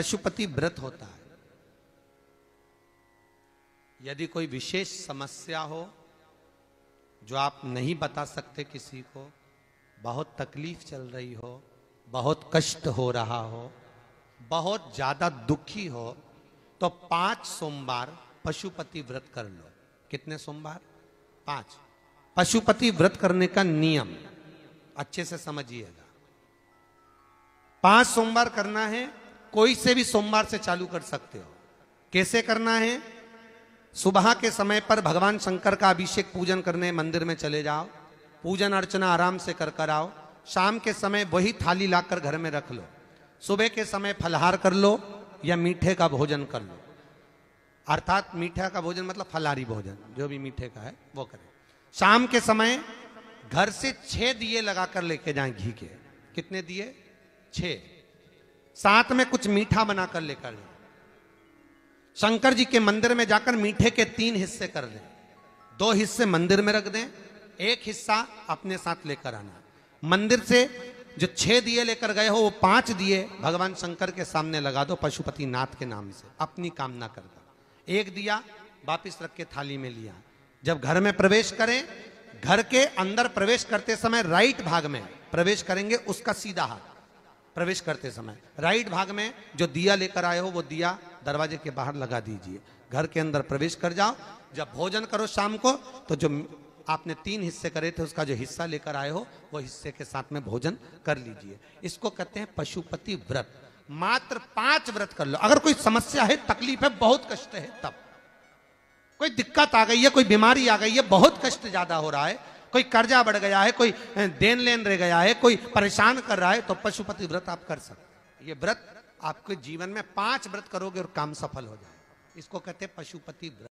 पशुपति व्रत होता है यदि कोई विशेष समस्या हो जो आप नहीं बता सकते किसी को बहुत तकलीफ चल रही हो बहुत कष्ट हो रहा हो बहुत ज़्यादा दुखी हो तो पांच सोमवार पशुपति व्रत कर लो कितने सोमवार पांच पशुपति व्रत करने का नियम अच्छे से समझिएगा पांच सोमवार करना है कोई से भी सोमवार से चालू कर सकते हो कैसे करना है सुबह के समय पर भगवान शंकर का अभिषेक पूजन करने मंदिर में चले जाओ पूजन अर्चना आराम से कर कर आओ शाम के समय वही थाली लाकर घर में रख लो सुबह के समय फलहार कर लो या मीठे का भोजन कर लो अर्थात मीठा का भोजन मतलब फलहारी भोजन जो भी मीठे का है वो करें शाम के समय घर से छह दिए लगाकर लेके जाएं घी के कितने दिए छह साथ में कुछ मीठा बनाकर लेकर ले शंकर जी के मंदिर में जाकर मीठे के तीन हिस्से कर ले दो हिस्से मंदिर में रख दें एक हिस्सा अपने साथ लेकर आना मंदिर से जो छह दिए लेकर गए हो वो पांच दिए भगवान शंकर के सामने लगा दो पशुपति नाथ के नाम से अपनी कामना कर दो एक दिया वापिस रख के थाली में लिया जब घर में प्रवेश करें घर के अंदर प्रवेश करते समय राइट भाग में प्रवेश करेंगे उसका सीधा हाथ प्रवेश करते समय राइट भाग में जो दिया लेकर आए हो वो दिया दरवाजे के बाहर लगा दीजिए घर के अंदर प्रवेश कर जाओ जब भोजन करो शाम को तो जो आपने तीन हिस्से करे थे उसका जो हिस्सा लेकर आए हो वो हिस्से के साथ में भोजन कर लीजिए इसको कहते हैं पशुपति व्रत मात्र पांच व्रत कर लो अगर कोई समस्या है तकलीफ है बहुत कष्ट है तब कोई दिक्कत आ गई है कोई बीमारी आ गई है बहुत कष्ट ज्यादा हो रहा है कोई कर्जा बढ़ गया है कोई देन लेन रह गया है कोई परेशान कर रहा है तो पशुपति व्रत आप कर सकते ये व्रत आपके जीवन में पांच व्रत करोगे और काम सफल हो जाए इसको कहते पशुपति व्रत